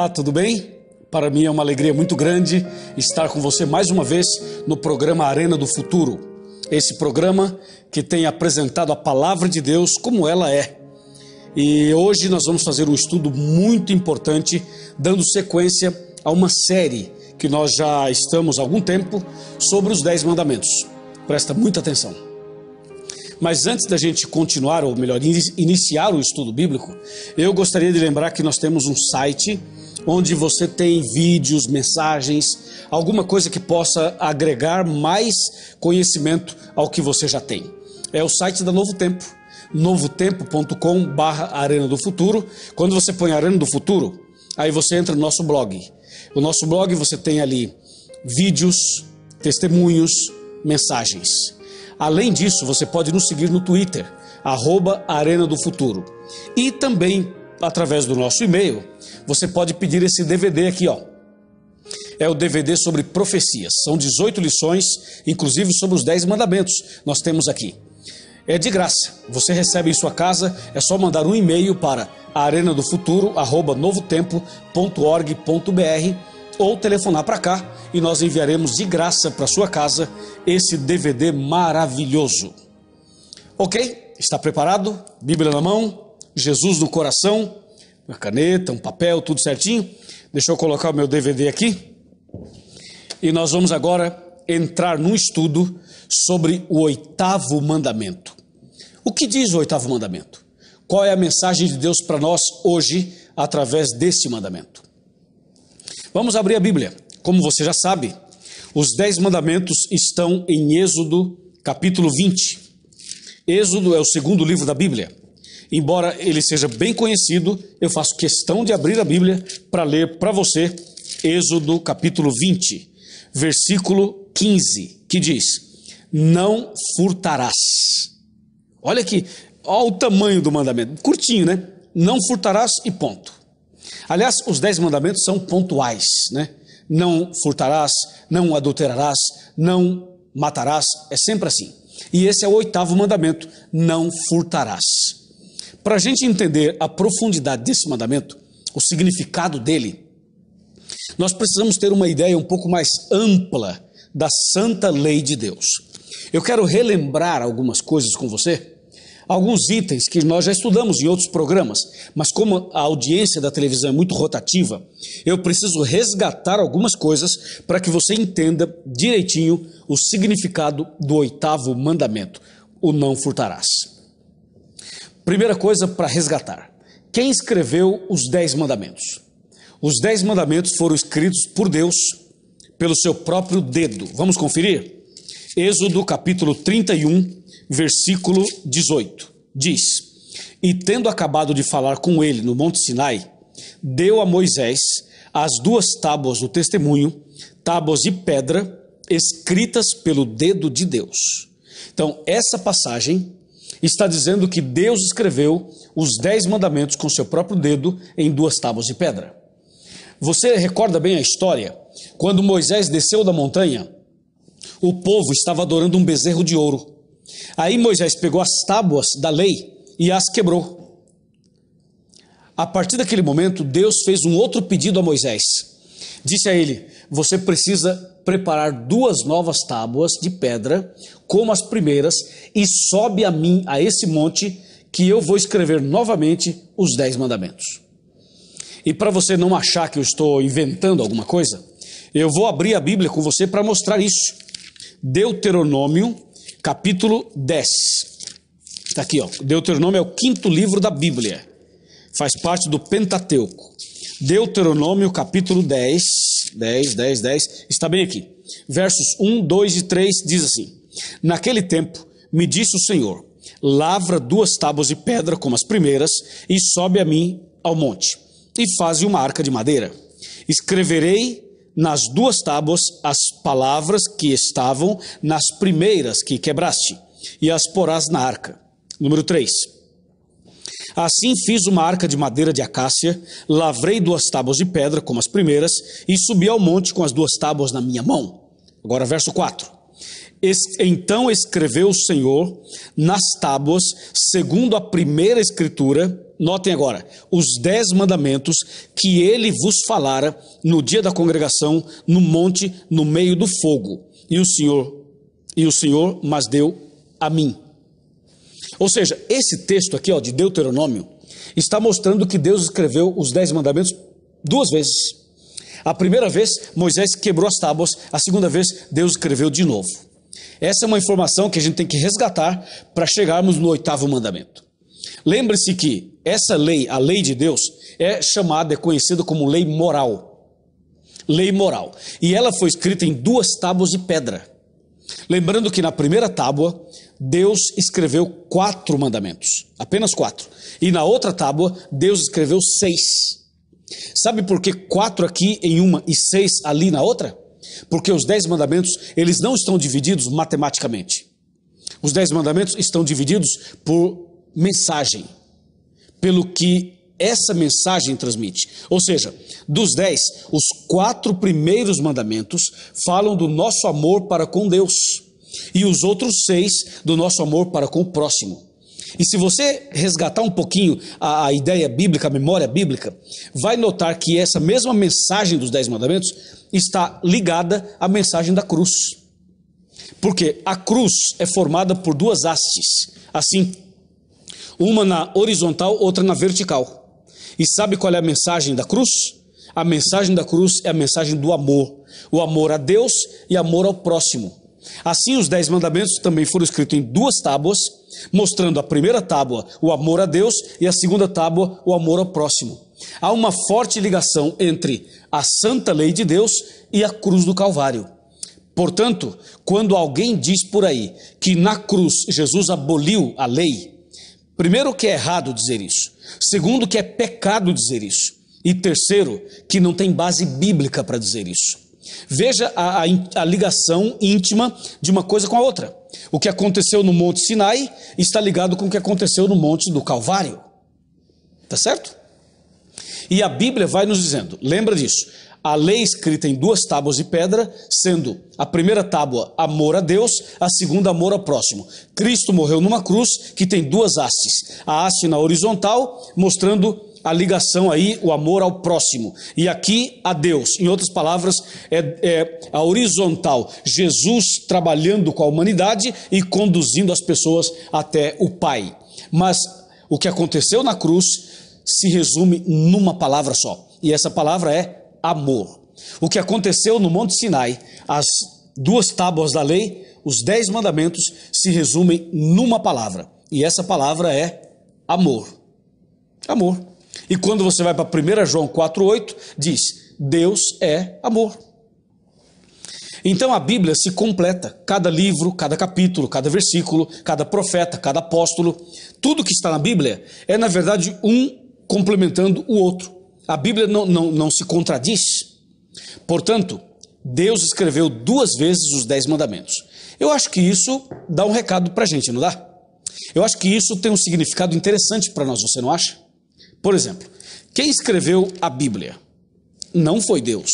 Olá, tudo bem? Para mim é uma alegria muito grande estar com você mais uma vez no programa Arena do Futuro. Esse programa que tem apresentado a palavra de Deus como ela é. E hoje nós vamos fazer um estudo muito importante, dando sequência a uma série que nós já estamos há algum tempo sobre os Dez Mandamentos. Presta muita atenção. Mas antes da gente continuar, ou melhor, iniciar o estudo bíblico, eu gostaria de lembrar que nós temos um site onde você tem vídeos, mensagens, alguma coisa que possa agregar mais conhecimento ao que você já tem. É o site da Novo Tempo, novotempo.com Arena do Futuro. Quando você põe Arena do Futuro, aí você entra no nosso blog. O nosso blog você tem ali vídeos, testemunhos, mensagens. Além disso, você pode nos seguir no Twitter, arroba Arena do Futuro. E também através do nosso e-mail, você pode pedir esse DVD aqui, ó. É o DVD sobre profecias. São 18 lições, inclusive sobre os 10 mandamentos. Nós temos aqui. É de graça. Você recebe em sua casa, é só mandar um e-mail para novotempo.org.br ou telefonar para cá e nós enviaremos de graça para sua casa esse DVD maravilhoso. OK? Está preparado? Bíblia na mão? Jesus no coração, uma caneta, um papel, tudo certinho. Deixa eu colocar o meu DVD aqui. E nós vamos agora entrar num estudo sobre o oitavo mandamento. O que diz o oitavo mandamento? Qual é a mensagem de Deus para nós hoje através desse mandamento? Vamos abrir a Bíblia. Como você já sabe, os dez mandamentos estão em Êxodo capítulo 20. Êxodo é o segundo livro da Bíblia embora ele seja bem conhecido, eu faço questão de abrir a Bíblia para ler para você Êxodo capítulo 20, versículo 15, que diz: Não furtarás. Olha aqui, olha o tamanho do mandamento, curtinho, né? Não furtarás e ponto. Aliás, os dez mandamentos são pontuais, né? Não furtarás, não adulterarás, não matarás, é sempre assim. E esse é o oitavo mandamento: não furtarás. Para a gente entender a profundidade desse mandamento, o significado dele, nós precisamos ter uma ideia um pouco mais ampla da santa lei de Deus. Eu quero relembrar algumas coisas com você, alguns itens que nós já estudamos em outros programas, mas como a audiência da televisão é muito rotativa, eu preciso resgatar algumas coisas para que você entenda direitinho o significado do oitavo mandamento: o não furtarás. Primeira coisa para resgatar: quem escreveu os Dez Mandamentos? Os Dez Mandamentos foram escritos por Deus pelo seu próprio dedo. Vamos conferir? Êxodo capítulo 31, versículo 18. Diz: E tendo acabado de falar com ele no Monte Sinai, deu a Moisés as duas tábuas do testemunho, tábuas de pedra, escritas pelo dedo de Deus. Então, essa passagem está dizendo que Deus escreveu os dez mandamentos com seu próprio dedo em duas tábuas de pedra. Você recorda bem a história? Quando Moisés desceu da montanha, o povo estava adorando um bezerro de ouro. Aí Moisés pegou as tábuas da lei e as quebrou. A partir daquele momento, Deus fez um outro pedido a Moisés. Disse a ele: você precisa preparar duas novas tábuas de pedra, como as primeiras, e sobe a mim a esse monte, que eu vou escrever novamente os dez mandamentos. E para você não achar que eu estou inventando alguma coisa, eu vou abrir a Bíblia com você para mostrar isso. Deuteronômio, capítulo 10. Está aqui, ó. Deuteronômio é o quinto livro da Bíblia. Faz parte do Pentateuco. Deuteronômio, capítulo 10. 10, 10, 10, está bem aqui. Versos 1, 2 e 3 diz assim: Naquele tempo me disse o Senhor: Lavra duas tábuas de pedra como as primeiras, e sobe a mim ao monte, e faze uma arca de madeira. Escreverei nas duas tábuas as palavras que estavam nas primeiras que quebraste, e as porás na arca. Número 3 Assim fiz uma arca de madeira de acácia, lavrei duas tábuas de pedra, como as primeiras, e subi ao monte com as duas tábuas na minha mão. Agora, verso 4. Então escreveu o Senhor nas tábuas, segundo a primeira escritura, notem agora, os dez mandamentos que ele vos falara no dia da congregação, no monte, no meio do fogo. E o Senhor, e o Senhor mas deu a mim. Ou seja, esse texto aqui, ó, de Deuteronômio, está mostrando que Deus escreveu os dez mandamentos duas vezes. A primeira vez, Moisés quebrou as tábuas, a segunda vez, Deus escreveu de novo. Essa é uma informação que a gente tem que resgatar para chegarmos no oitavo mandamento. Lembre-se que essa lei, a lei de Deus, é chamada, é conhecida como lei moral. Lei moral. E ela foi escrita em duas tábuas de pedra. Lembrando que na primeira tábua, Deus escreveu quatro mandamentos, apenas quatro. E na outra tábua, Deus escreveu seis. Sabe por que quatro aqui em uma e seis ali na outra? Porque os dez mandamentos, eles não estão divididos matematicamente. Os dez mandamentos estão divididos por mensagem, pelo que essa mensagem transmite. Ou seja, dos dez, os quatro primeiros mandamentos falam do nosso amor para com Deus e os outros seis do nosso amor para com o próximo. E se você resgatar um pouquinho a, a, ideia bíblica, a memória bíblica, vai notar que essa mesma mensagem dos Dez Mandamentos está ligada à mensagem da cruz. Porque a cruz é formada por duas hastes, assim, uma na horizontal, outra na vertical. E sabe qual é a mensagem da cruz? A mensagem da cruz é a mensagem do amor: o amor a Deus e amor ao próximo. Assim, os dez mandamentos também foram escritos em duas tábuas, mostrando a primeira tábua o amor a Deus e a segunda tábua o amor ao próximo. Há uma forte ligação entre a santa lei de Deus e a cruz do Calvário. Portanto, quando alguém diz por aí que na cruz Jesus aboliu a lei, primeiro que é errado dizer isso, segundo que é pecado dizer isso, e terceiro que não tem base bíblica para dizer isso. Veja a, a, a ligação íntima de uma coisa com a outra. O que aconteceu no Monte Sinai está ligado com o que aconteceu no Monte do Calvário. Tá certo? E a Bíblia vai nos dizendo, lembra disso, a lei escrita em duas tábuas de pedra, sendo a primeira tábua amor a Deus, a segunda amor ao próximo. Cristo morreu numa cruz que tem duas hastes, a haste na horizontal, mostrando a ligação aí, o amor ao próximo. E aqui a Deus. Em outras palavras, é, é a horizontal. Jesus trabalhando com a humanidade e conduzindo as pessoas até o Pai. Mas o que aconteceu na cruz se resume numa palavra só. E essa palavra é amor. O que aconteceu no Monte Sinai, as duas tábuas da lei, os dez mandamentos, se resumem numa palavra. E essa palavra é amor. Amor. E quando você vai para 1 João 4,8, diz: Deus é amor. Então a Bíblia se completa, cada livro, cada capítulo, cada versículo, cada profeta, cada apóstolo, tudo que está na Bíblia é, na verdade, um complementando o outro. A Bíblia não, não, não se contradiz. Portanto, Deus escreveu duas vezes os Dez Mandamentos. Eu acho que isso dá um recado para a gente, não dá? Eu acho que isso tem um significado interessante para nós, você não acha? Por exemplo, quem escreveu a Bíblia? Não foi Deus.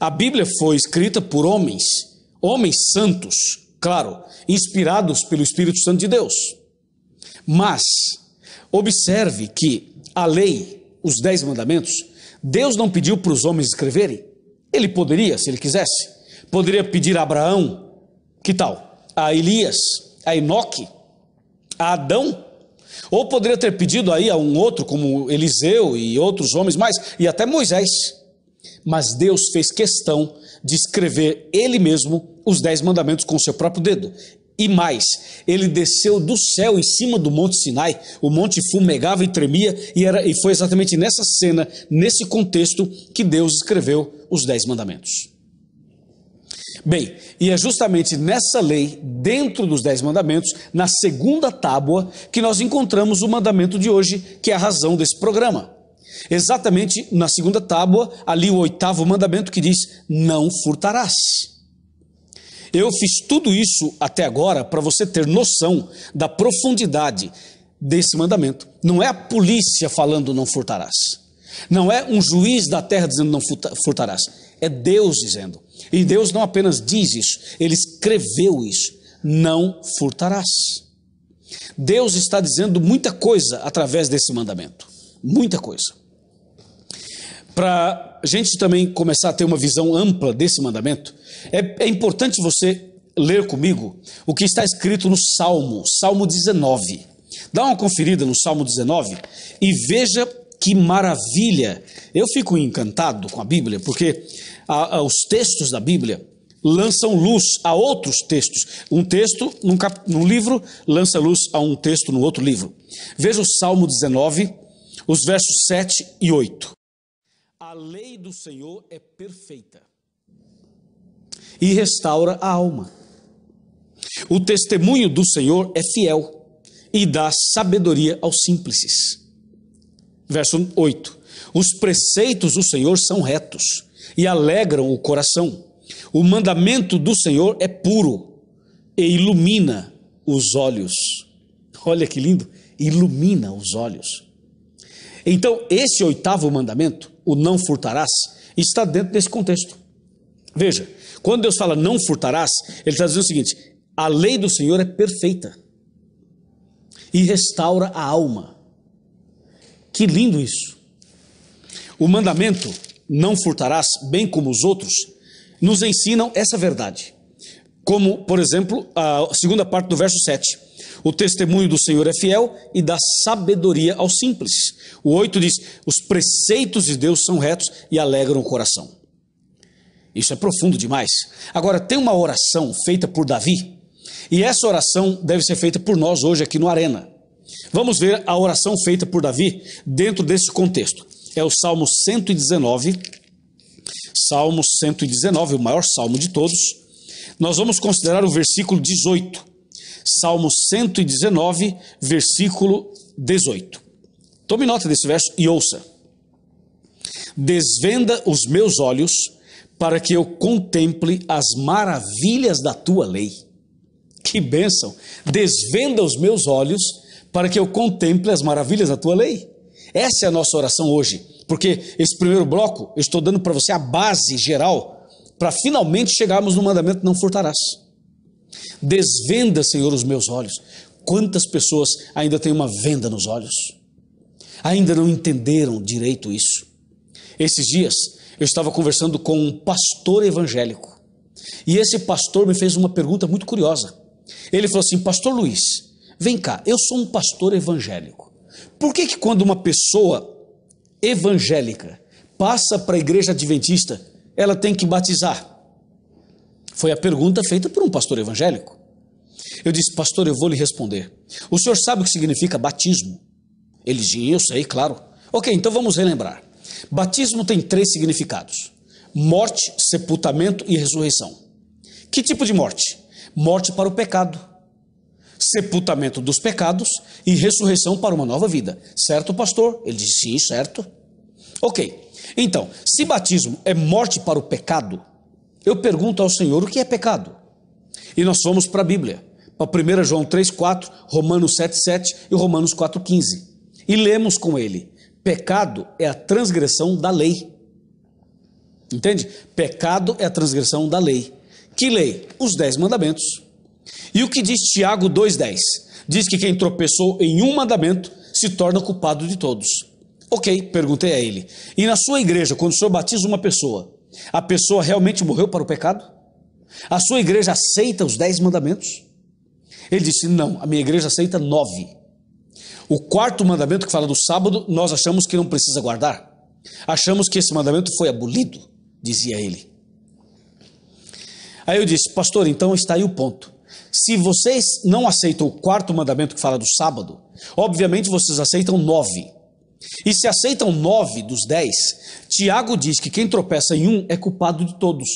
A Bíblia foi escrita por homens, homens santos, claro, inspirados pelo Espírito Santo de Deus. Mas, observe que a lei, os Dez Mandamentos, Deus não pediu para os homens escreverem. Ele poderia, se ele quisesse. Poderia pedir a Abraão, que tal? A Elias, a Enoque, a Adão, ou poderia ter pedido aí a um outro, como Eliseu e outros homens mais, e até Moisés. Mas Deus fez questão de escrever ele mesmo os dez mandamentos com o seu próprio dedo. E mais, ele desceu do céu em cima do Monte Sinai, o monte fumegava e tremia, e, era, e foi exatamente nessa cena, nesse contexto, que Deus escreveu os Dez Mandamentos. Bem, e é justamente nessa lei, dentro dos Dez Mandamentos, na segunda tábua, que nós encontramos o mandamento de hoje, que é a razão desse programa. Exatamente na segunda tábua, ali o oitavo mandamento que diz: Não furtarás. Eu fiz tudo isso até agora para você ter noção da profundidade desse mandamento. Não é a polícia falando não furtarás. Não é um juiz da terra dizendo não furtarás. É Deus dizendo. E Deus não apenas diz isso, ele escreveu isso: não furtarás. Deus está dizendo muita coisa através desse mandamento. Muita coisa. Para a gente também começar a ter uma visão ampla desse mandamento, é, é importante você ler comigo o que está escrito no Salmo, Salmo 19. Dá uma conferida no Salmo 19 e veja que maravilha! Eu fico encantado com a Bíblia, porque a, aos textos da Bíblia lançam luz a outros textos. Um texto num, cap, num livro lança luz a um texto no outro livro. Veja o Salmo 19, os versos 7 e 8. A lei do Senhor é perfeita e restaura a alma. O testemunho do Senhor é fiel e dá sabedoria aos simples. Verso 8. Os preceitos do Senhor são retos e alegram o coração. O mandamento do Senhor é puro e ilumina os olhos. Olha que lindo! Ilumina os olhos. Então, esse oitavo mandamento, o não furtarás, está dentro desse contexto. Veja, quando Deus fala não furtarás, Ele está dizendo o seguinte: a lei do Senhor é perfeita e restaura a alma. Que lindo isso! O mandamento não furtarás, bem como os outros, nos ensinam essa verdade. Como, por exemplo, a segunda parte do verso 7. O testemunho do Senhor é fiel e dá sabedoria aos simples. O 8 diz: Os preceitos de Deus são retos e alegram o coração. Isso é profundo demais. Agora, tem uma oração feita por Davi, e essa oração deve ser feita por nós hoje aqui no Arena. Vamos ver a oração feita por Davi dentro desse contexto é o Salmo 119. Salmo 119, o maior salmo de todos. Nós vamos considerar o versículo 18. Salmo 119, versículo 18. Tome nota desse verso e ouça. Desvenda os meus olhos para que eu contemple as maravilhas da tua lei. Que bênção! Desvenda os meus olhos para que eu contemple as maravilhas da tua lei. Essa é a nossa oração hoje, porque esse primeiro bloco eu estou dando para você a base geral para finalmente chegarmos no mandamento não furtarás. Desvenda, Senhor, os meus olhos. Quantas pessoas ainda têm uma venda nos olhos? Ainda não entenderam direito isso. Esses dias eu estava conversando com um pastor evangélico. E esse pastor me fez uma pergunta muito curiosa. Ele falou assim: Pastor Luiz, vem cá, eu sou um pastor evangélico. Por que, que quando uma pessoa evangélica passa para a igreja adventista, ela tem que batizar? Foi a pergunta feita por um pastor evangélico. Eu disse, pastor, eu vou lhe responder. O senhor sabe o que significa batismo? Ele disse, eu sei, claro. Ok, então vamos relembrar. Batismo tem três significados: morte, sepultamento e ressurreição. Que tipo de morte? Morte para o pecado sepultamento dos pecados e ressurreição para uma nova vida. Certo, pastor? Ele disse sim, certo. Ok. Então, se batismo é morte para o pecado, eu pergunto ao Senhor o que é pecado. E nós vamos para a Bíblia, para 1 João 3, 4, Romanos 7, 7 e Romanos 4, 15. E lemos com ele: pecado é a transgressão da lei. Entende? Pecado é a transgressão da lei. Que lei? Os dez mandamentos. E o que diz Tiago 2,10? Diz que quem tropeçou em um mandamento se torna culpado de todos. Ok, perguntei a ele. E na sua igreja, quando o senhor batiza uma pessoa, a pessoa realmente morreu para o pecado? A sua igreja aceita os dez mandamentos? Ele disse: Não, a minha igreja aceita nove. O quarto mandamento que fala do sábado, nós achamos que não precisa guardar. Achamos que esse mandamento foi abolido, dizia ele. Aí eu disse: Pastor, então está aí o ponto. Se vocês não aceitam o quarto mandamento que fala do sábado, obviamente vocês aceitam nove. E se aceitam nove dos dez, Tiago diz que quem tropeça em um é culpado de todos.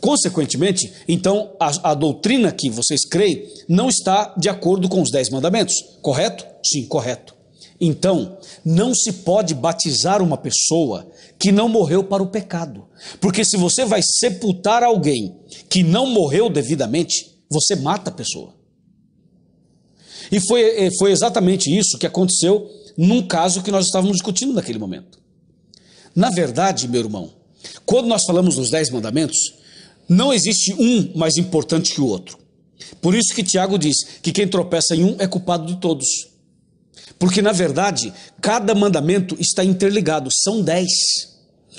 Consequentemente, então, a, a, doutrina que vocês creem não está de acordo com os dez mandamentos, correto? Sim, correto. Então, não se pode batizar uma pessoa que não morreu para o pecado. Porque se você vai sepultar alguém que não morreu devidamente, você mata a pessoa. E foi, eh, foi exatamente isso que aconteceu num caso que nós estávamos discutindo naquele momento. Na verdade, meu irmão, quando nós falamos dos dez mandamentos, não existe um mais importante que o outro. Por isso que Tiago diz que quem tropeça em um é culpado de todos. Porque, na verdade, cada mandamento está interligado, são dez.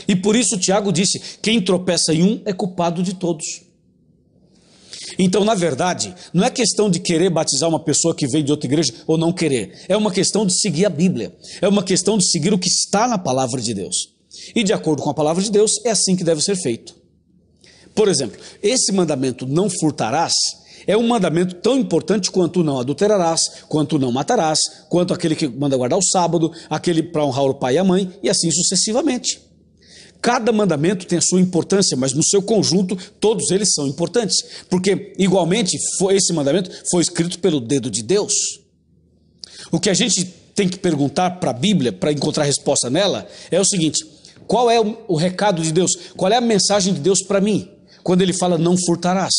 E por isso Tiago disse: quem tropeça em um é culpado de todos. Então, na verdade, não é questão de querer batizar uma pessoa que veio de outra igreja ou não querer. É uma questão de seguir a Bíblia. É uma questão de seguir o que está na palavra de Deus. E de acordo com a palavra de Deus, é assim que deve ser feito. Por exemplo, esse mandamento não furtarás é um mandamento tão importante quanto não adulterarás, quanto não matarás, quanto aquele que manda guardar o sábado, aquele para honrar o pai e a mãe, e assim sucessivamente. Cada mandamento tem a sua importância, mas no seu conjunto todos eles são importantes, porque igualmente foi, esse mandamento foi escrito pelo dedo de Deus. O que a gente tem que perguntar para a Bíblia, para encontrar resposta nela, é o seguinte: qual é o, o recado de Deus? Qual é a mensagem de Deus para mim? Quando ele fala não furtarás.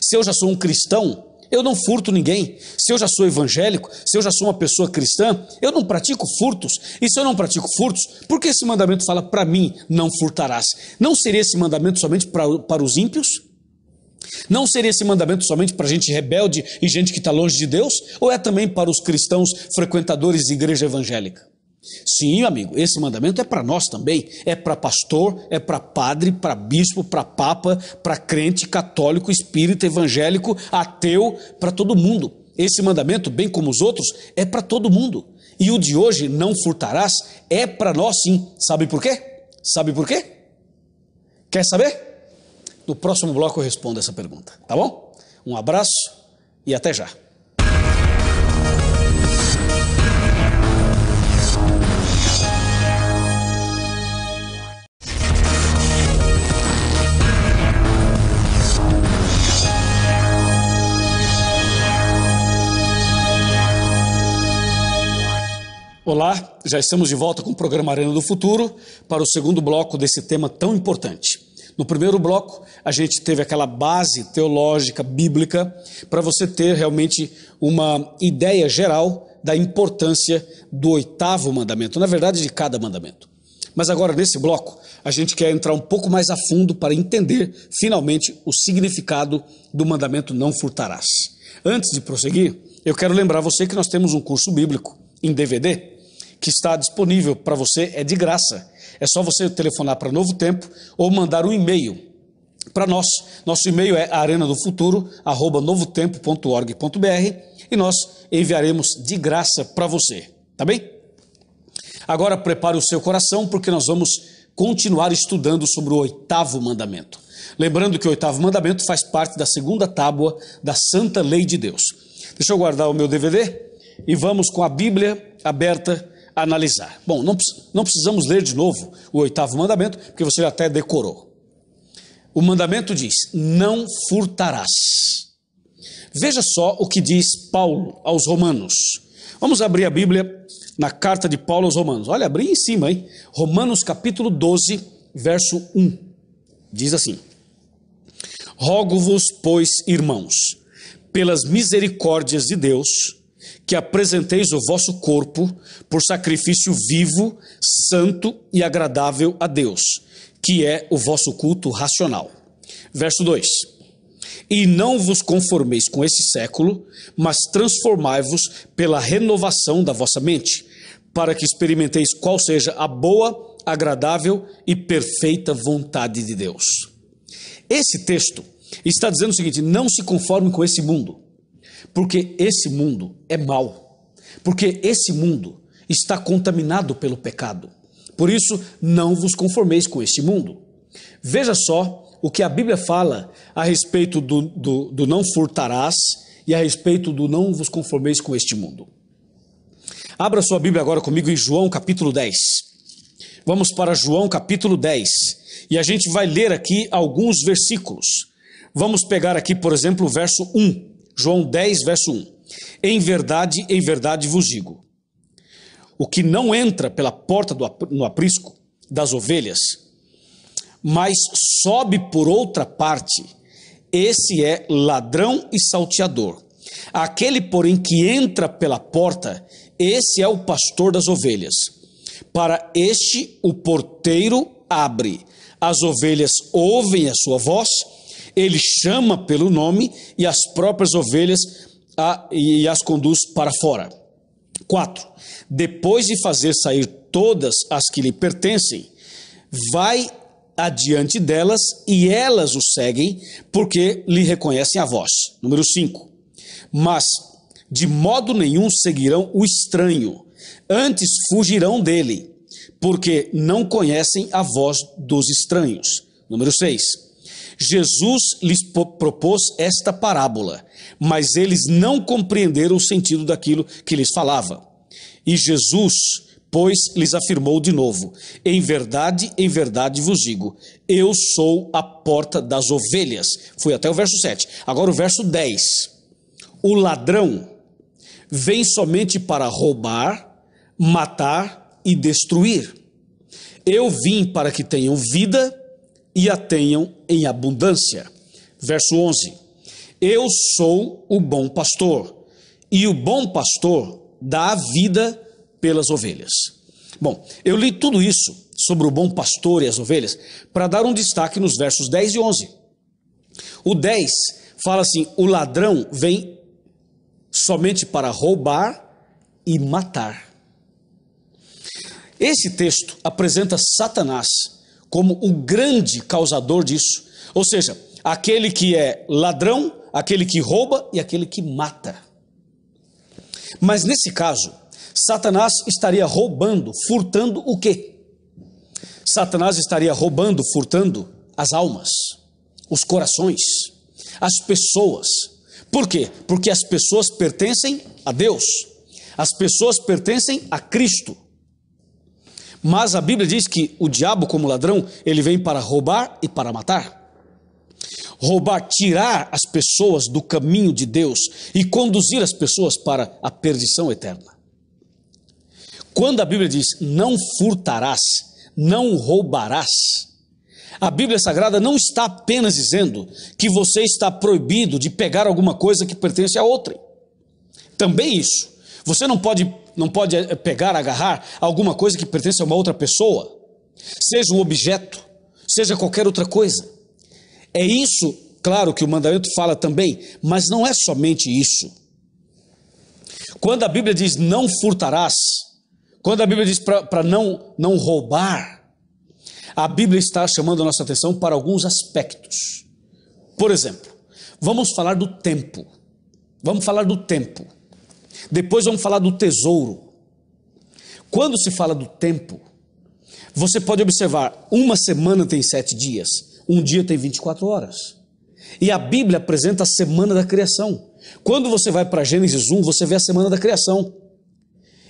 Se eu já sou um cristão, eu não furto ninguém. Se eu já sou evangélico, se eu já sou uma pessoa cristã, eu não pratico furtos. E se eu não pratico furtos, por que esse mandamento fala para mim, não furtarás? Não seria esse mandamento somente pra, para os ímpios? Não seria esse mandamento somente para gente rebelde e gente que está longe de Deus? Ou é também para os cristãos frequentadores de igreja evangélica? Sim, amigo, esse mandamento é para nós também. É para pastor, é para padre, para bispo, para papa, para crente, católico, espírita, evangélico, ateu, para todo mundo. Esse mandamento, bem como os outros, é para todo mundo. E o de hoje, não furtarás, é para nós sim. Sabe por quê? Sabe por quê? Quer saber? No próximo bloco eu respondo essa pergunta, tá bom? Um abraço e até já. Olá, já estamos de volta com o programa Arena do Futuro para o segundo bloco desse tema tão importante. No primeiro bloco, a gente teve aquela base teológica bíblica para você ter realmente uma ideia geral da importância do oitavo mandamento, na verdade, de cada mandamento. Mas agora, nesse bloco, a gente quer entrar um pouco mais a fundo para entender, finalmente, o significado do mandamento não furtarás. Antes de prosseguir, eu quero lembrar você que nós temos um curso bíblico em DVD que está disponível para você, é de graça. É só você telefonar para Novo Tempo ou mandar um e-mail para nós. Nosso e-mail é arenadofuturo@novotempo.org.br e nós enviaremos de graça para você, tá bem? Agora prepare o seu coração porque nós vamos continuar estudando sobre o oitavo mandamento. Lembrando que o oitavo mandamento faz parte da segunda tábua da Santa Lei de Deus. Deixa eu guardar o meu DVD e vamos com a Bíblia aberta analisar. Bom, não, não precisamos ler de novo o oitavo mandamento, porque você já até decorou. O mandamento diz: não furtarás. Veja só o que diz Paulo aos Romanos. Vamos abrir a Bíblia na carta de Paulo aos Romanos. Olha, abri em cima, hein? Romanos capítulo 12, verso 1. Diz assim: Rogo-vos, pois, irmãos, pelas misericórdias de Deus, que apresenteis o vosso corpo por sacrifício vivo, santo e agradável a Deus, que é o vosso culto racional. Verso 2: E não vos conformeis com esse século, mas transformai-vos pela renovação da vossa mente, para que experimenteis qual seja a boa, agradável e perfeita vontade de Deus. Esse texto está dizendo o seguinte: não se conforme com esse mundo. Porque esse mundo é mau. Porque esse mundo está contaminado pelo pecado. Por isso, não vos conformeis com este mundo. Veja só o que a Bíblia fala a respeito do, do, do não furtarás e a respeito do não vos conformeis com este mundo. Abra sua Bíblia agora comigo em João capítulo 10. Vamos para João capítulo 10 e a gente vai ler aqui alguns versículos. Vamos pegar aqui, por exemplo, o verso 1. João 10, verso 1. Em verdade, em verdade vos digo: o que não entra pela porta do, no aprisco das ovelhas, mas sobe por outra parte, esse é ladrão e salteador. Aquele, porém, que entra pela porta, esse é o pastor das ovelhas. Para este, o porteiro abre. As ovelhas ouvem a sua voz ele chama pelo nome e as próprias ovelhas a, e as conduz para fora. 4. Depois de fazer sair todas as que lhe pertencem, vai adiante delas e elas o seguem, porque lhe reconhecem a voz. Número 5. Mas de modo nenhum seguirão o estranho, antes fugirão dele, porque não conhecem a voz dos estranhos. Número 6. Jesus lhes propôs esta parábola, mas eles não compreenderam o sentido daquilo que lhes falava. E Jesus, pois, lhes afirmou de novo: Em verdade, em verdade vos digo, eu sou a porta das ovelhas. Fui até o verso 7. Agora o verso 10. O ladrão vem somente para roubar, matar e destruir. Eu vim para que tenham vida e a tenham em abundância. Verso 11: Eu sou o bom pastor, e o bom pastor dá a vida pelas ovelhas. Bom, eu li tudo isso sobre o bom pastor e as ovelhas para dar um destaque nos versos 10 e 11. O 10 fala assim: O ladrão vem somente para roubar e matar. Esse texto apresenta Satanás como o grande causador disso. Ou seja, aquele que é ladrão, aquele que rouba e aquele que mata. Mas nesse caso, Satanás estaria roubando, furtando o quê? Satanás estaria roubando, furtando as almas, os corações, as pessoas. Por quê? Porque as pessoas pertencem a Deus. As pessoas pertencem a Cristo. Mas a Bíblia diz que o diabo, como ladrão, ele vem para roubar e para matar. Roubar, tirar as pessoas do caminho de Deus e conduzir as pessoas para a perdição eterna. Quando a Bíblia diz não furtarás, não roubarás, a Bíblia Sagrada não está apenas dizendo que você está proibido de pegar alguma coisa que pertence a outra. Também isso. Você não pode não pode eh, pegar, agarrar alguma coisa que pertence a uma outra pessoa, seja um objeto, seja qualquer outra coisa. É isso, claro que o mandamento fala também, mas não é somente isso. Quando a Bíblia diz não furtarás, quando a Bíblia diz para não, não roubar, a Bíblia está chamando a nossa atenção para alguns aspectos. Por exemplo, vamos falar do tempo. Vamos falar do tempo. Depois vamos falar do tesouro. Quando se fala do tempo, você pode observar: uma semana tem sete dias, um dia tem 24 horas. E a Bíblia apresenta a semana da criação. Quando você vai para Gênesis 1, você vê a semana da criação.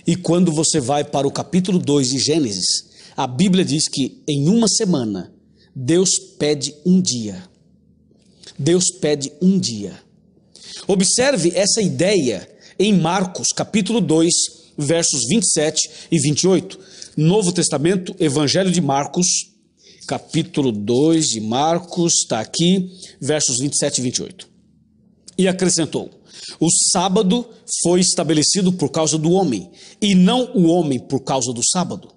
E quando você vai para o capítulo 2 de Gênesis, a Bíblia diz que em uma semana, Deus pede um dia. Deus pede um dia. Observe essa ideia em Marcos, capítulo 2, versos 27 e 28. Novo Testamento, Evangelho de Marcos, capítulo 2 de Marcos, está aqui, versos 27 e 28. E acrescentou: O sábado foi estabelecido por causa do homem, e não o homem por causa do sábado.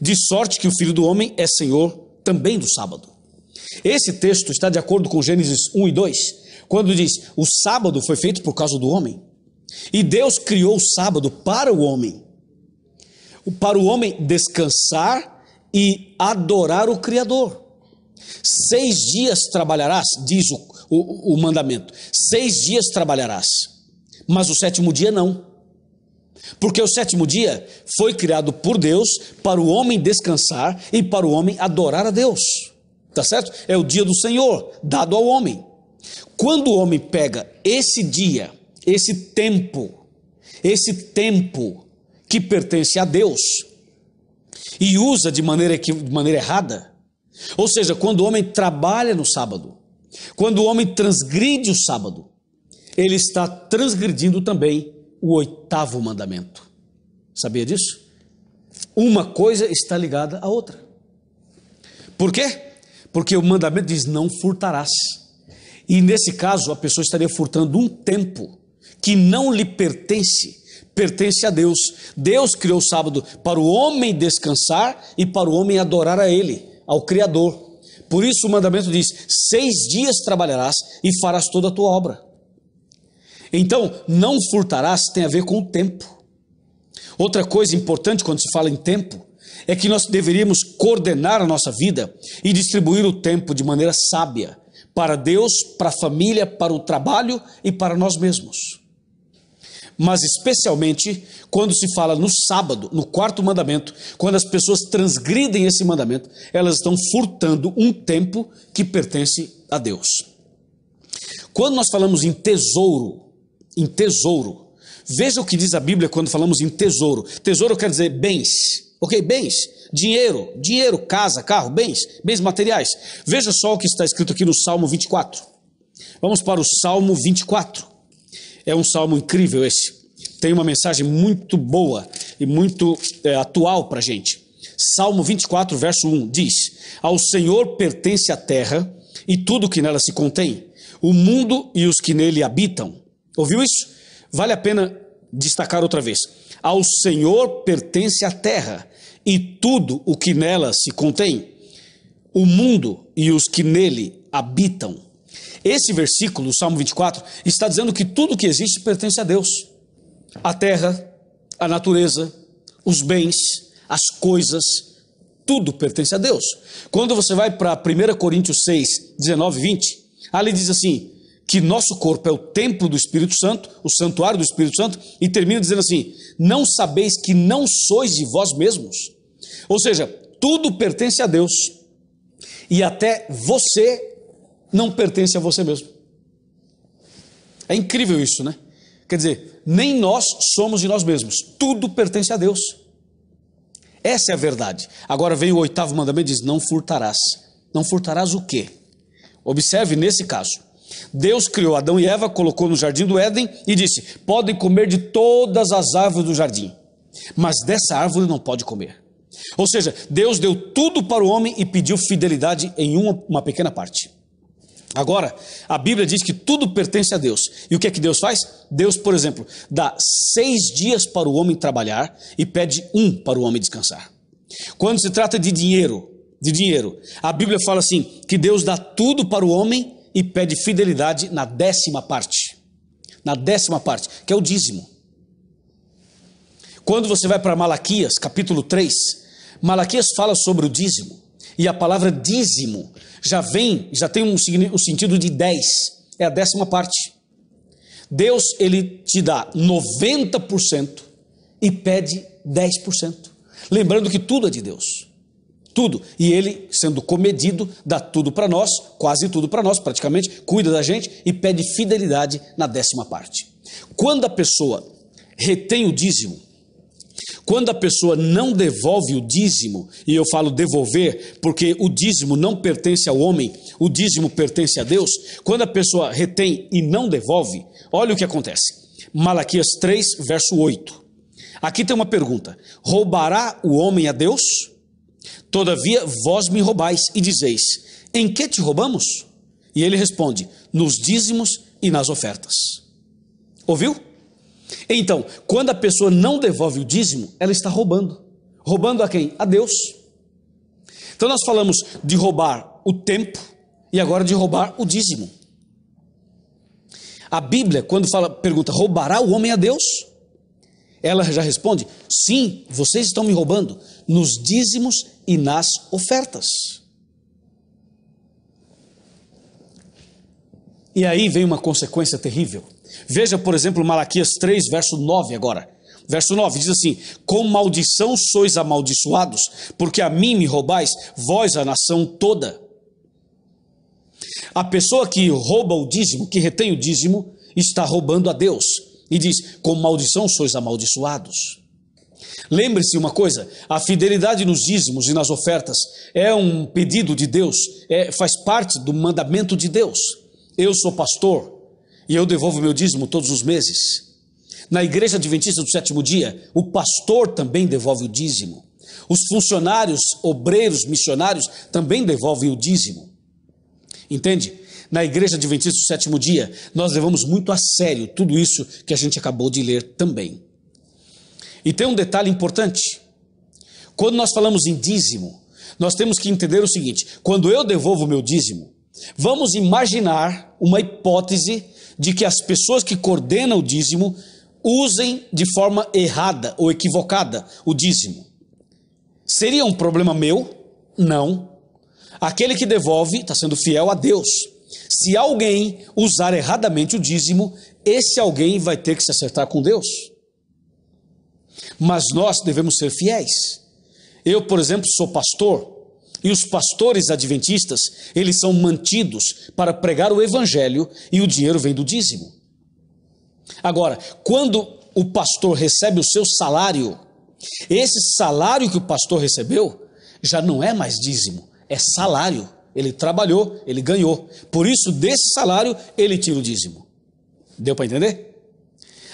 De sorte que o filho do homem é senhor também do sábado. Esse texto está de acordo com Gênesis 1 e 2, quando diz: O sábado foi feito por causa do homem. E Deus criou o sábado para o homem para o homem descansar e adorar o Criador. Seis dias trabalharás, diz o, o, o, mandamento. Seis dias trabalharás, mas o sétimo dia não. Porque o sétimo dia foi criado por Deus para o homem descansar e para o homem adorar a Deus. Tá certo? É o dia do Senhor, dado ao homem. Quando o homem pega esse dia esse tempo, esse tempo que pertence a Deus e usa de maneira, de maneira errada. Ou seja, quando o homem trabalha no sábado, quando o homem transgride o sábado, ele está transgredindo também o oitavo mandamento. Sabia disso? Uma coisa está ligada à outra. Por quê? Porque o mandamento diz: não furtarás. E nesse caso, a pessoa estaria furtando um tempo que não lhe pertence, pertence a Deus. Deus criou o sábado para o homem descansar e para o homem adorar a Ele, ao Criador. Por isso o mandamento diz: seis dias trabalharás e farás toda a tua obra. Então, não furtarás tem a ver com o tempo. Outra coisa importante quando se fala em tempo é que nós deveríamos coordenar a nossa vida e distribuir o tempo de maneira sábia para Deus, para a família, para o trabalho e para nós mesmos mas especialmente quando se fala no sábado, no quarto mandamento, quando as pessoas transgridem esse mandamento, elas estão furtando um tempo que pertence a Deus. Quando nós falamos em tesouro, em tesouro, veja o que diz a Bíblia quando falamos em tesouro. Tesouro quer dizer bens, ok? Bens, dinheiro, dinheiro, casa, carro, bens, bens materiais. Veja só o que está escrito aqui no Salmo 24. Vamos para o Salmo 24. É um salmo incrível esse. Tem uma mensagem muito boa e muito é, atual para a gente. Salmo 24, verso 1 diz: Ao Senhor pertence a terra e tudo que nela se contém, o mundo e os que nele habitam. Ouviu isso? Vale a pena destacar outra vez. Ao Senhor pertence a terra e tudo o que nela se contém, o mundo e os que nele habitam. Esse versículo, o Salmo 24, está dizendo que tudo que existe pertence a Deus: a terra, a natureza, os bens, as coisas, tudo pertence a Deus. Quando você vai para 1 Coríntios 6, 19 e 20, ali diz assim: que nosso corpo é o templo do Espírito Santo, o santuário do Espírito Santo, e termina dizendo assim: não sabeis que não sois de vós mesmos. Ou seja, tudo pertence a Deus. E até você não pertence a você mesmo. É incrível isso, né? Quer dizer, nem nós somos de nós mesmos, tudo pertence a Deus. Essa é a verdade. Agora vem o oitavo mandamento e diz: Não furtarás. Não furtarás o quê? Observe nesse caso. Deus criou Adão e Eva, colocou no jardim do Éden e disse: Podem comer de todas as árvores do jardim, mas dessa árvore não pode comer. Ou seja, Deus deu tudo para o homem e pediu fidelidade em uma, uma pequena parte. Agora, a Bíblia diz que tudo pertence a Deus. E o que é que Deus faz? Deus, por exemplo, dá seis dias para o homem trabalhar e pede um para o homem descansar. Quando se trata de dinheiro, de dinheiro, a Bíblia fala assim: que Deus dá tudo para o homem e pede fidelidade na décima parte. Na décima parte, que é o dízimo. Quando você vai para Malaquias, capítulo 3, Malaquias fala sobre o dízimo. E a palavra dízimo já vem, já tem um, um sentido de dez, é a décima parte. Deus, ele te dá 90% e pede 10%. Lembrando que tudo é de Deus. Tudo. E ele, sendo comedido, dá tudo para nós, quase tudo para nós, praticamente, cuida da gente e pede fidelidade na décima parte. Quando a pessoa retém o dízimo, quando a pessoa não devolve o dízimo, e eu falo devolver, porque o dízimo não pertence ao homem, o dízimo pertence a Deus. Quando a pessoa retém e não devolve, olha o que acontece. Malaquias 3, verso 8. Aqui tem uma pergunta: Roubará o homem a Deus? Todavia vós me roubais e dizeis: Em que te roubamos? E ele responde: Nos dízimos e nas ofertas. Ouviu? Então, quando a pessoa não devolve o dízimo, ela está roubando. Roubando a quem? A Deus. Então, nós falamos de roubar o tempo e agora de roubar o dízimo. A Bíblia, quando fala, pergunta: roubará o homem a Deus? Ela já responde: sim, vocês estão me roubando nos dízimos e nas ofertas. E aí vem uma consequência terrível. Veja, por exemplo, Malaquias 3, verso 9 agora. Verso 9 diz assim: Com maldição sois amaldiçoados, porque a mim me roubais, vós a nação toda. A pessoa que rouba o dízimo, que retém o dízimo, está roubando a Deus. E diz: Com maldição sois amaldiçoados. Lembre-se uma coisa: a fidelidade nos dízimos e nas ofertas é um pedido de Deus, é, faz parte do mandamento de Deus. Eu sou pastor, e eu devolvo meu dízimo todos os meses. Na igreja adventista do sétimo dia, o pastor também devolve o dízimo. Os funcionários, obreiros, missionários também devolvem o dízimo. Entende? Na igreja adventista do sétimo dia, nós levamos muito a sério tudo isso que a gente acabou de ler também. E tem um detalhe importante. Quando nós falamos em dízimo, nós temos que entender o seguinte: quando eu devolvo meu dízimo, vamos imaginar uma hipótese de que as pessoas que coordenam o dízimo usem de forma errada ou equivocada o dízimo. Seria um problema meu? Não. Aquele que devolve está sendo fiel a Deus. Se alguém usar erradamente o dízimo, esse alguém vai ter que se acertar com Deus. Mas nós devemos ser fiéis. Eu, por exemplo, sou pastor e os pastores adventistas, eles são mantidos para pregar o evangelho e o dinheiro vem do dízimo. Agora, quando o pastor recebe o seu salário, esse salário que o pastor recebeu já não é mais dízimo, é salário. Ele trabalhou, ele ganhou. Por isso, desse salário, ele tira o dízimo. Deu para entender?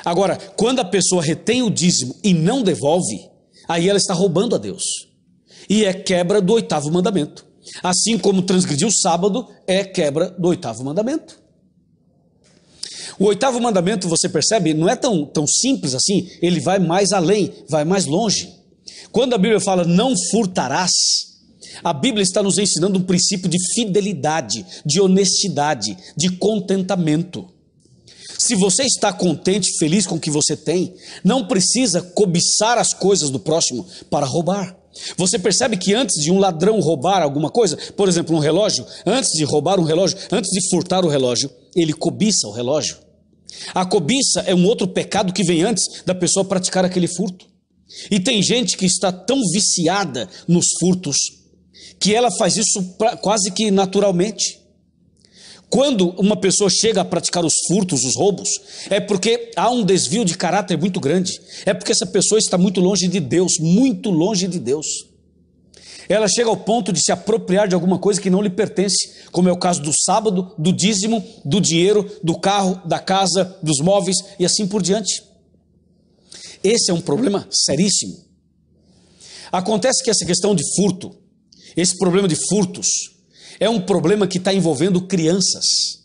Agora, quando a pessoa retém o dízimo e não devolve, aí ela está roubando a Deus e é quebra do oitavo mandamento. Assim como transgredir o sábado é quebra do oitavo mandamento. O oitavo mandamento, você percebe, não é tão, tão simples assim, ele vai mais além, vai mais longe. Quando a Bíblia fala não furtarás, a Bíblia está nos ensinando um princípio de fidelidade, de honestidade, de contentamento. Se você está contente, feliz com o que você tem, não precisa cobiçar as coisas do próximo para roubar. Você percebe que antes de um ladrão roubar alguma coisa, por exemplo, um relógio, antes de roubar um relógio, antes de furtar o relógio, ele cobiça o relógio. A cobiça é um outro pecado que vem antes da pessoa praticar aquele furto. E tem gente que está tão viciada nos furtos que ela faz isso pra, quase que naturalmente. Quando uma pessoa chega a praticar os furtos, os roubos, é porque há um desvio de caráter muito grande. É porque essa pessoa está muito longe de Deus, muito longe de Deus. Ela chega ao ponto de se apropriar de alguma coisa que não lhe pertence, como é o caso do sábado, do dízimo, do dinheiro, do carro, da casa, dos móveis e assim por diante. Esse é um problema seríssimo. Acontece que essa questão de furto, esse problema de furtos, é um problema que está envolvendo crianças.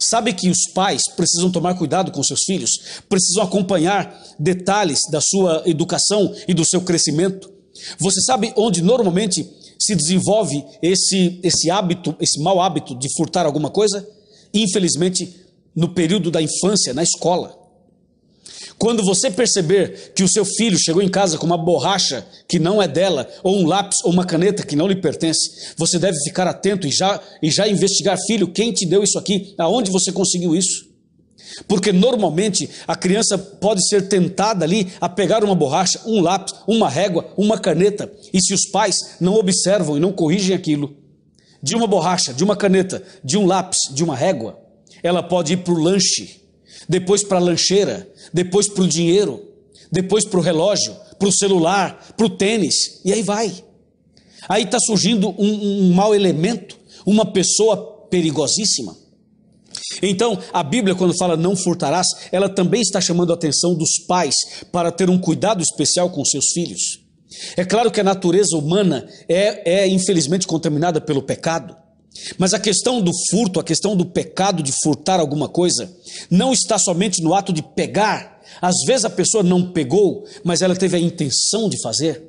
Sabe que os pais precisam tomar cuidado com seus filhos, precisam acompanhar detalhes da sua educação e do seu crescimento. Você sabe onde normalmente se desenvolve esse, esse hábito, esse mau hábito de furtar alguma coisa? Infelizmente, no período da infância, na escola. Quando você perceber que o seu filho chegou em casa com uma borracha que não é dela, ou um lápis ou uma caneta que não lhe pertence, você deve ficar atento e já, e já investigar, filho, quem te deu isso aqui? Aonde você conseguiu isso? Porque normalmente a criança pode ser tentada ali a pegar uma borracha, um lápis, uma régua, uma caneta, e se os pais não observam e não corrigem aquilo, de uma borracha, de uma caneta, de um lápis, de uma régua, ela pode ir para o lanche depois para a lancheira, depois para o dinheiro, depois para o relógio, para o celular, para o tênis, e aí vai. Aí está surgindo um, um mau elemento, uma pessoa perigosíssima. Então, a Bíblia, quando fala não furtarás, ela também está chamando a atenção dos pais para ter um cuidado especial com seus filhos. É claro que a natureza humana é, é infelizmente contaminada pelo pecado. Mas a questão do furto, a questão do pecado de furtar alguma coisa, não está somente no ato de pegar. Às vezes a pessoa não pegou, mas ela teve a intenção de fazer.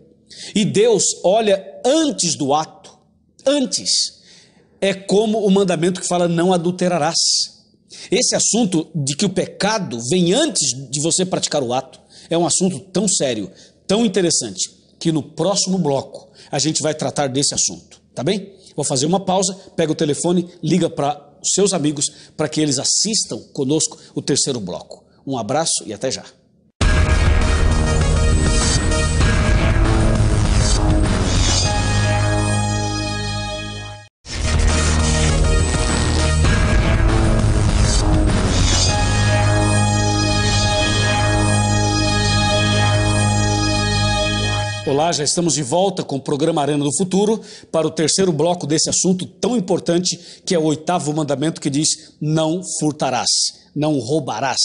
E Deus olha antes do ato, antes. É como o mandamento que fala: não adulterarás. Esse assunto de que o pecado vem antes de você praticar o ato é um assunto tão sério, tão interessante, que no próximo bloco a gente vai tratar desse assunto, tá bem? Vou fazer uma pausa, pega o telefone, liga para os seus amigos para que eles assistam conosco o terceiro bloco. Um abraço e até já. Olá, já estamos de volta com o programa Arena do Futuro para o terceiro bloco desse assunto tão importante que é o oitavo mandamento que diz: não furtarás, não roubarás.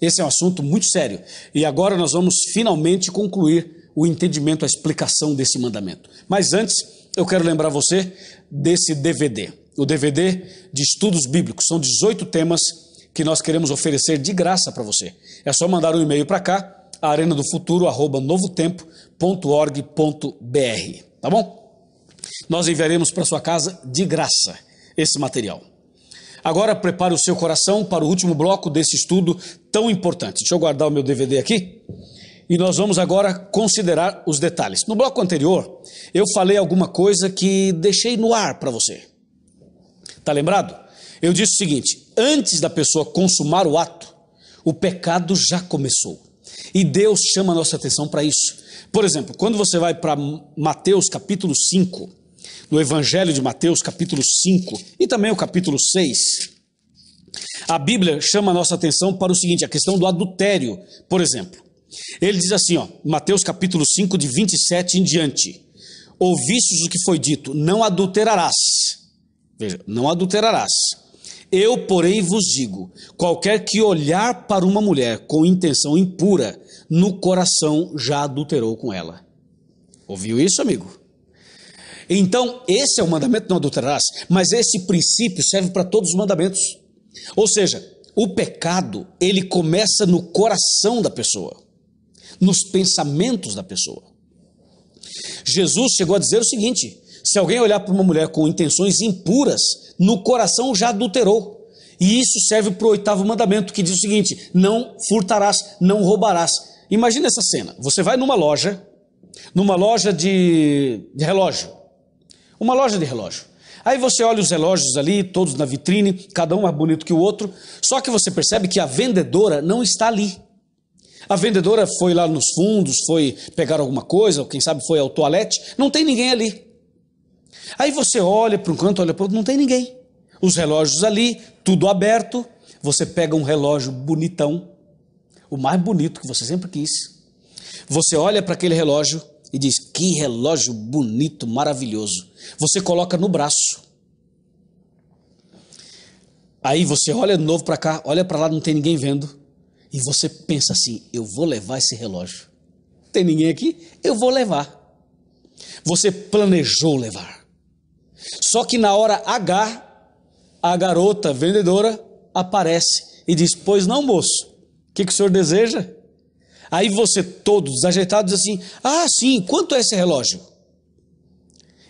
Esse é um assunto muito sério e agora nós vamos finalmente concluir o entendimento, a explicação desse mandamento. Mas antes, eu quero lembrar você desse DVD, o DVD de estudos bíblicos. São 18 temas que nós queremos oferecer de graça para você. É só mandar um e-mail para cá, arenadofuturo@novotempo www.bíbliaconline.org.br, tá bom? Nós enviaremos para sua casa de graça esse material. Agora prepare o seu coração para o último bloco desse estudo tão importante. Deixa eu guardar o meu DVD aqui. E nós vamos agora considerar os detalhes. No bloco anterior, eu falei alguma coisa que deixei no ar para você. Tá lembrado? Eu disse o seguinte: antes da pessoa consumar o ato, o pecado já começou. E Deus chama a nossa atenção para isso. Por exemplo, quando você vai para Mateus capítulo 5, no Evangelho de Mateus capítulo 5 e também o capítulo 6, a Bíblia chama a nossa atenção para o seguinte, a questão do adultério, por exemplo. Ele diz assim, ó, Mateus capítulo 5, de 27 em diante: Ouvistes o que foi dito, não adulterarás. Veja, não adulterarás. Eu, porém, vos digo: qualquer que olhar para uma mulher com intenção impura no coração já adulterou com ela. Ouviu isso, amigo? Então, esse é o mandamento não adulterarás, mas esse princípio serve para todos os mandamentos. Ou seja, o pecado, ele começa no coração da pessoa, nos pensamentos da pessoa. Jesus chegou a dizer o seguinte: se alguém olhar para uma mulher com intenções impuras, no coração já adulterou. E isso serve para o oitavo mandamento, que diz o seguinte: não furtarás, não roubarás, Imagina essa cena: você vai numa loja, numa loja de, de relógio, uma loja de relógio. Aí você olha os relógios ali, todos na vitrine, cada um mais bonito que o outro, só que você percebe que a vendedora não está ali. A vendedora foi lá nos fundos, foi pegar alguma coisa, ou quem sabe foi ao toalete, não tem ninguém ali. Aí você olha para um canto, olha para outro, não tem ninguém. Os relógios ali, tudo aberto, você pega um relógio bonitão, o mais bonito que você sempre quis. Você olha para aquele relógio e diz: Que relógio bonito, maravilhoso. Você coloca no braço. Aí você olha de novo para cá, olha para lá, não tem ninguém vendo. E você pensa assim: Eu vou levar esse relógio. Tem ninguém aqui? Eu vou levar. Você planejou levar. Só que na hora H, a garota vendedora aparece e diz: Pois não, moço, que, que o senhor deseja? Aí você, todo desajeitado, diz assim: Ah, sim, quanto é esse relógio?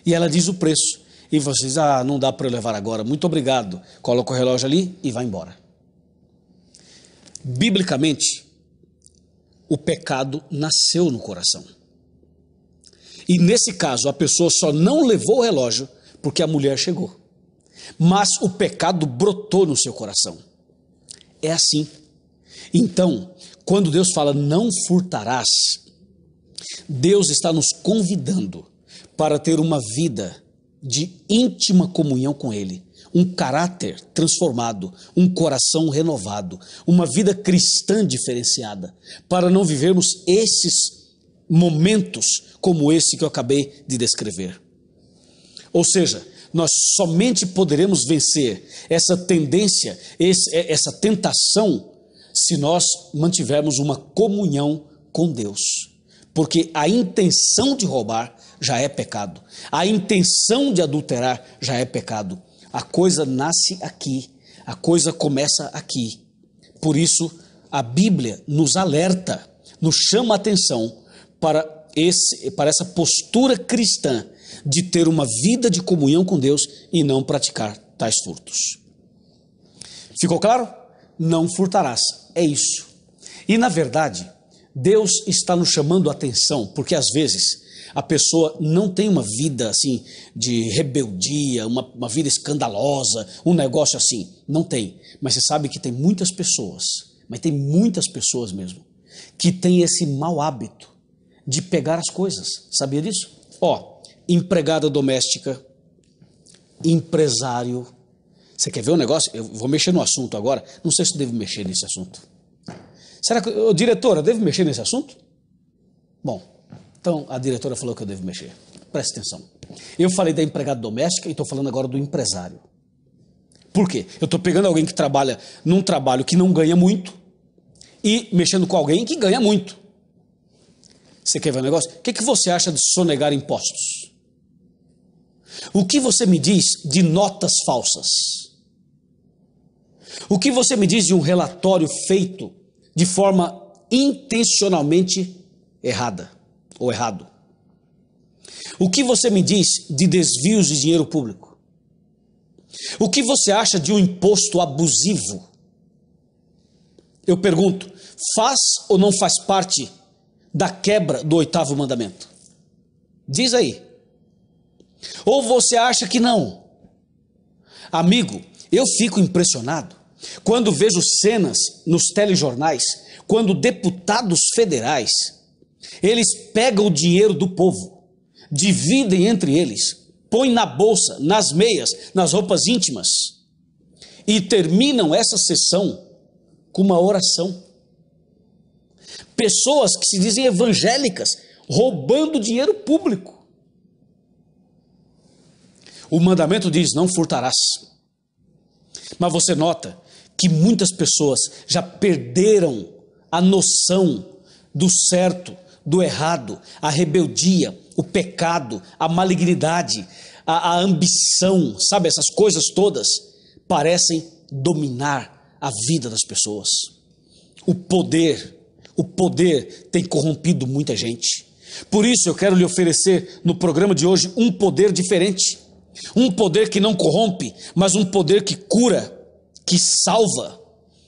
E ela diz o preço. E você diz: Ah, não dá para eu levar agora, muito obrigado. Coloca o relógio ali e vai embora. Biblicamente, o pecado nasceu no coração. E nesse caso, a pessoa só não levou o relógio porque a mulher chegou. Mas o pecado brotou no seu coração. É assim então, quando Deus fala não furtarás, Deus está nos convidando para ter uma vida de íntima comunhão com Ele, um caráter transformado, um coração renovado, uma vida cristã diferenciada, para não vivermos esses momentos como esse que eu acabei de descrever. Ou seja, nós somente poderemos vencer essa tendência, essa tentação se nós mantivermos uma comunhão com Deus. Porque a intenção de roubar já é pecado, a intenção de adulterar já é pecado. A coisa nasce aqui, a coisa começa aqui. Por isso, a Bíblia nos alerta, nos chama a atenção para, esse, para essa postura cristã de ter uma vida de comunhão com Deus e não praticar tais furtos. Ficou claro? não furtarás. É isso. E na verdade, Deus está nos chamando a atenção, porque às vezes a pessoa não tem uma vida assim de rebeldia, uma, uma vida escandalosa, um negócio assim. Não tem. Mas você sabe que tem muitas pessoas, mas tem muitas pessoas mesmo, que tem esse mau hábito de pegar as coisas. Sabia disso? Ó, empregada doméstica, empresário você quer ver um negócio? Eu vou mexer no assunto agora. Não sei se eu devo mexer nesse assunto. Será que, ô, diretora, eu devo mexer nesse assunto? Bom, então a diretora falou que eu devo mexer. Presta atenção. Eu falei da empregada doméstica e estou falando agora do empresário. Por quê? Eu estou pegando alguém que trabalha num trabalho que não ganha muito e mexendo com alguém que ganha muito. Você quer ver um negócio? O que, que você acha de sonegar impostos? O que você me diz de notas falsas? O que você me diz de um relatório feito de forma intencionalmente errada ou errado? O que você me diz de desvios de dinheiro público? O que você acha de um imposto abusivo? Eu pergunto, faz ou não faz parte da quebra do oitavo mandamento? Diz aí. Ou você acha que não? Amigo, eu fico impressionado quando vejo cenas nos telejornais, quando deputados federais, eles pegam o dinheiro do povo, dividem entre eles, põem na bolsa, nas meias, nas roupas íntimas e terminam essa sessão com uma oração. Pessoas que se dizem evangélicas roubando dinheiro público. O mandamento diz: não furtarás. Mas você nota que muitas pessoas já perderam a noção do certo, do errado, a rebeldia, o pecado, a malignidade, a, a ambição, sabe? Essas coisas todas parecem dominar a vida das pessoas. O poder, o poder tem corrompido muita gente. Por isso eu quero lhe oferecer no programa de hoje um poder diferente. Um poder que não corrompe, mas um poder que cura que salva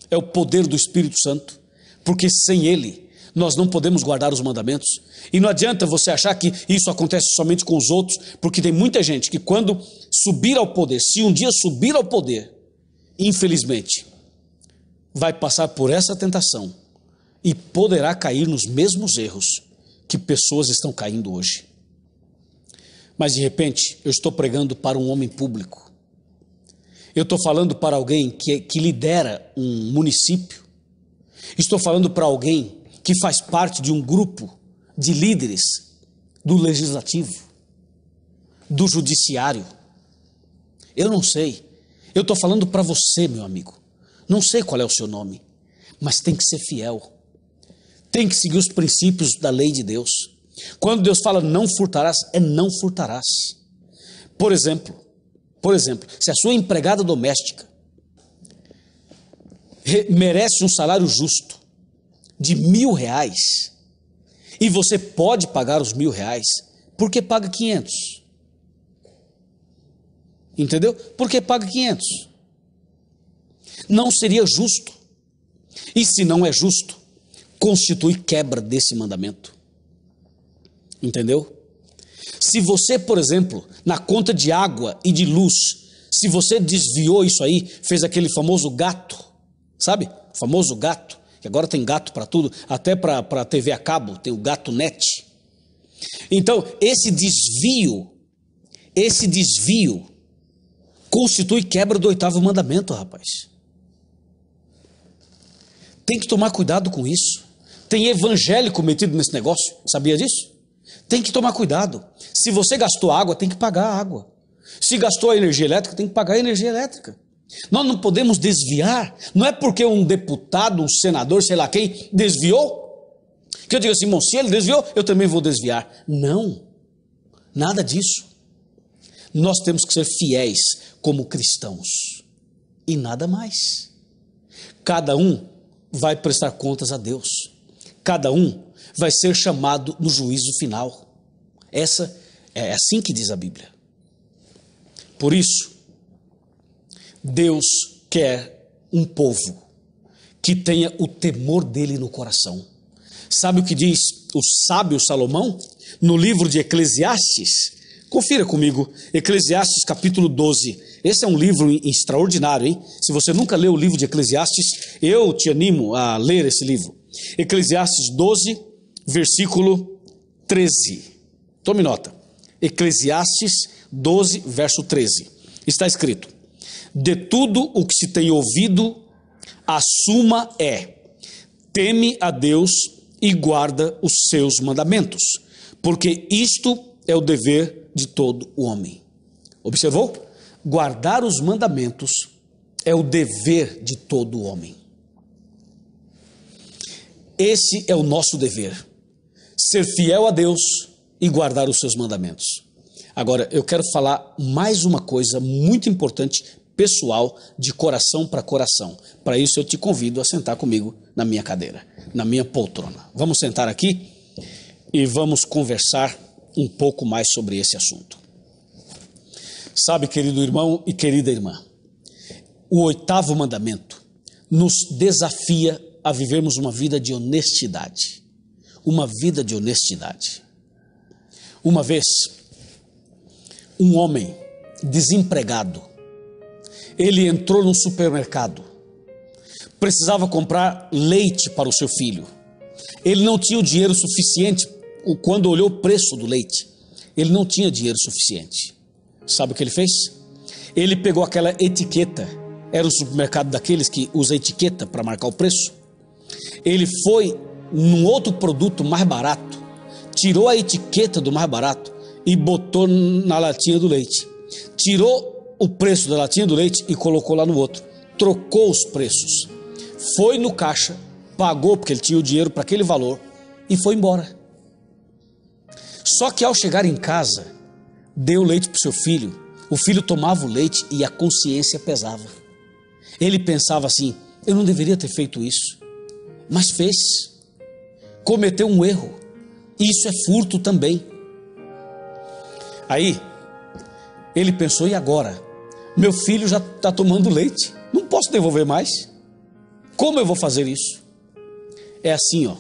é o poder do Espírito Santo, porque sem ele nós não podemos guardar os mandamentos. E não adianta você achar que isso acontece somente com os outros, porque tem muita gente que quando subir ao poder, se um dia subir ao poder, infelizmente, vai passar por essa tentação e poderá cair nos mesmos erros que pessoas estão caindo hoje. Mas de repente, eu estou pregando para um homem público eu estou falando para alguém que, que lidera um município. Estou falando para alguém que faz parte de um grupo de líderes do legislativo, do judiciário. Eu não sei. Eu estou falando para você, meu amigo. Não sei qual é o seu nome, mas tem que ser fiel. Tem que seguir os princípios da lei de Deus. Quando Deus fala não furtarás, é não furtarás. Por exemplo, por exemplo, se a sua empregada doméstica merece um salário justo de mil reais e você pode pagar os mil reais, por que paga 500? Entendeu? Por que paga 500? Não seria justo. E se não é justo, constitui quebra desse mandamento. Entendeu? Se você, por exemplo, na conta de água e de luz, se você desviou isso aí, fez aquele famoso gato, sabe? O famoso gato, que agora tem gato para tudo, até para TV a cabo, tem o gato net. Então, esse desvio, esse desvio constitui quebra do oitavo mandamento, rapaz. Tem que tomar cuidado com isso. Tem evangélico metido nesse negócio, sabia disso? Tem que tomar cuidado. Se você gastou água, tem que pagar a água. Se gastou a energia elétrica, tem que pagar a energia elétrica. Nós não podemos desviar. Não é porque um deputado, um senador, sei lá quem, desviou. Que eu digo assim, se ele desviou, eu também vou desviar. Não. Nada disso. Nós temos que ser fiéis como cristãos. E nada mais. Cada um vai prestar contas a Deus. Cada um vai ser chamado no juízo final. Essa é assim que diz a Bíblia. Por isso, Deus quer um povo que tenha o temor dele no coração. Sabe o que diz o sábio Salomão no livro de Eclesiastes? Confira comigo, Eclesiastes capítulo 12. Esse é um livro extraordinário, hein? Se você nunca leu o livro de Eclesiastes, eu te animo a ler esse livro. Eclesiastes 12, versículo 13. Tome nota. Eclesiastes 12, verso 13. Está escrito: De tudo o que se tem ouvido, a suma é: teme a Deus e guarda os seus mandamentos, porque isto é o dever de todo homem. Observou? Guardar os mandamentos é o dever de todo homem. Esse é o nosso dever ser fiel a Deus e guardar os seus mandamentos. Agora, eu quero falar mais uma coisa muito importante, pessoal, de coração para coração. Para isso, eu te convido a sentar comigo na minha cadeira, na minha poltrona. Vamos sentar aqui e vamos conversar um pouco mais sobre esse assunto. Sabe, querido irmão e querida irmã, o oitavo mandamento nos desafia a vivermos uma vida de honestidade uma vida de honestidade. Uma vez, um homem desempregado, ele entrou num supermercado, precisava comprar leite para o seu filho. Ele não tinha o dinheiro suficiente quando olhou o preço do leite. Ele não tinha dinheiro suficiente. Sabe o que ele fez? Ele pegou aquela etiqueta. Era um supermercado daqueles que usa etiqueta para marcar o preço. Ele foi num outro produto mais barato, tirou a etiqueta do mais barato e botou na latinha do leite. Tirou o preço da latinha do leite e colocou lá no outro. Trocou os preços. Foi no caixa, pagou porque ele tinha o dinheiro para aquele valor e foi embora. Só que ao chegar em casa, deu leite para o seu filho. O filho tomava o leite e a consciência pesava. Ele pensava assim: eu não deveria ter feito isso, mas fez cometeu um erro. Isso é furto também. Aí, ele pensou: e agora? Meu filho já está tomando leite, não posso devolver mais. Como eu vou fazer isso? É assim, ó.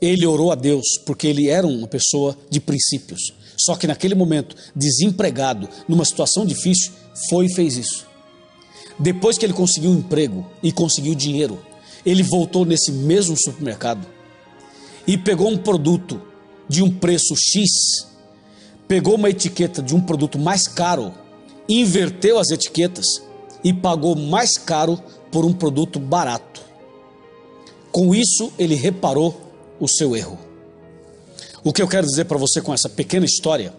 Ele orou a Deus, porque ele era uma pessoa de princípios. Só que naquele momento, desempregado, numa situação difícil, foi e fez isso. Depois que ele conseguiu um emprego e conseguiu dinheiro, ele voltou nesse mesmo supermercado e pegou um produto de um preço X, pegou uma etiqueta de um produto mais caro, inverteu as etiquetas e pagou mais caro por um produto barato. Com isso, ele reparou o seu erro. O que eu quero dizer para você com essa pequena história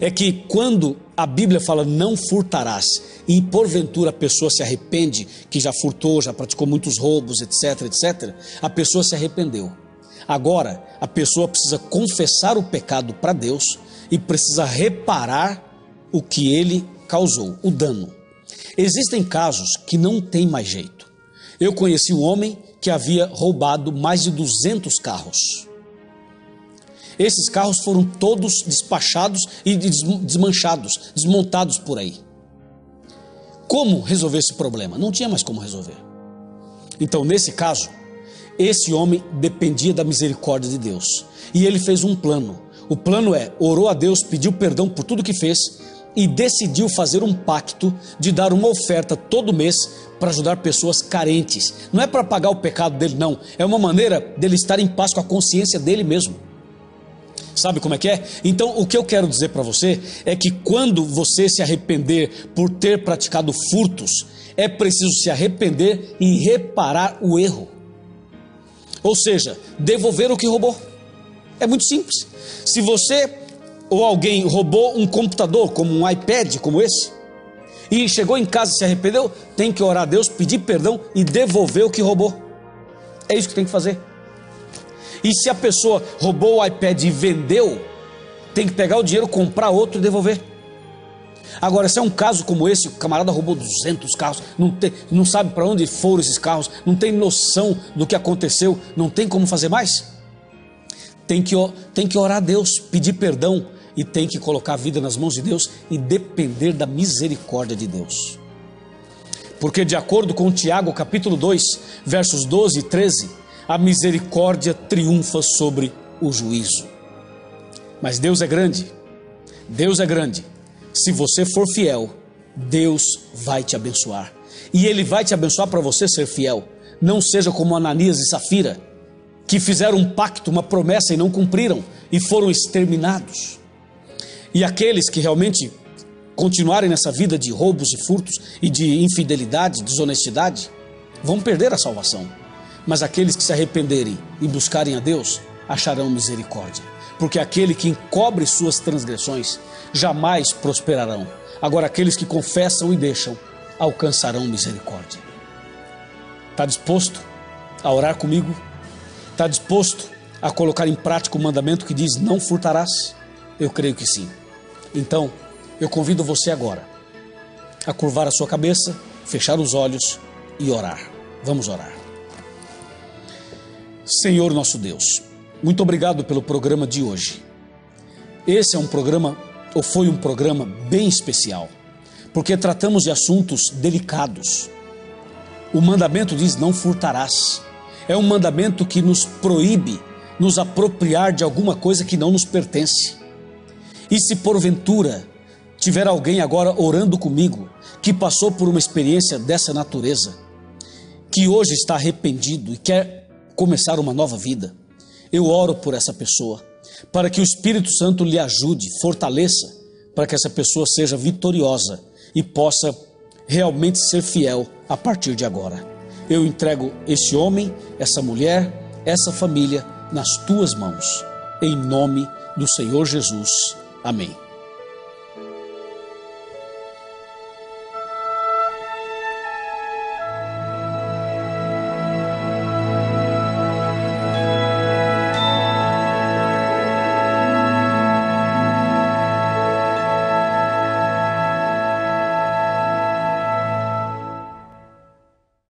é que quando a Bíblia fala não furtarás, e porventura a pessoa se arrepende, que já furtou, já praticou muitos roubos, etc, etc, a pessoa se arrependeu. Agora, a pessoa precisa confessar o pecado para Deus e precisa reparar o que ele causou, o dano. Existem casos que não tem mais jeito. Eu conheci um homem que havia roubado mais de 200 carros. Esses carros foram todos despachados e desmanchados, desmontados por aí. Como resolver esse problema? Não tinha mais como resolver. Então, nesse caso, esse homem dependia da misericórdia de Deus. E ele fez um plano. O plano é: orou a Deus, pediu perdão por tudo que fez e decidiu fazer um pacto de dar uma oferta todo mês para ajudar pessoas carentes. Não é para pagar o pecado dele, não. É uma maneira dele estar em paz com a consciência dele mesmo. Sabe como é que é? Então, o que eu quero dizer para você é que quando você se arrepender por ter praticado furtos, é preciso se arrepender e reparar o erro. Ou seja, devolver o que roubou. É muito simples. Se você ou alguém roubou um computador, como um iPad, como esse, e chegou em casa e se arrependeu, tem que orar a Deus, pedir perdão e devolver o que roubou. É isso que tem que fazer. E se a pessoa roubou o iPad e vendeu, tem que pegar o dinheiro, comprar outro e devolver. Agora, se é um caso como esse, o camarada roubou 200 carros, não, tem, não sabe para onde foram esses carros, não tem noção do que aconteceu, não tem como fazer mais? Tem que, tem que orar a Deus, pedir perdão e tem que colocar a vida nas mãos de Deus e depender da misericórdia de Deus. Porque, de acordo com Tiago, capítulo 2, versos 12 e 13, a misericórdia triunfa sobre o juízo. Mas Deus é grande, Deus é grande se você for fiel, Deus vai te abençoar. E Ele vai te abençoar para você ser fiel. Não seja como Ananias e Safira, que fizeram um pacto, uma promessa e não cumpriram e foram exterminados. E aqueles que realmente continuarem nessa vida de roubos e furtos e de infidelidade, desonestidade, vão perder a salvação. Mas aqueles que se arrependerem e buscarem a Deus acharão misericórdia porque aquele que encobre suas transgressões jamais prosperarão. Agora, aqueles que confessam e deixam alcançarão misericórdia. Está disposto a orar comigo? Está disposto a colocar em prática o mandamento que diz: Não furtarás? Eu creio que sim. Então, eu convido você agora a curvar a sua cabeça, fechar os olhos e orar. Vamos orar. Senhor nosso Deus, muito obrigado pelo programa de hoje. Esse é um programa, ou foi um programa bem especial, porque tratamos de assuntos delicados. O mandamento diz: não furtarás. É um mandamento que nos proíbe nos apropriar de alguma coisa que não nos pertence. E se porventura tiver alguém agora orando comigo que passou por uma experiência dessa natureza, que hoje está arrependido e quer começar uma nova vida, eu oro por essa pessoa, para que o Espírito Santo lhe ajude, fortaleça, para que essa pessoa seja vitoriosa e possa realmente ser fiel a partir de agora. Eu entrego esse homem, essa mulher, essa família nas tuas mãos, em nome do Senhor Jesus. Amém.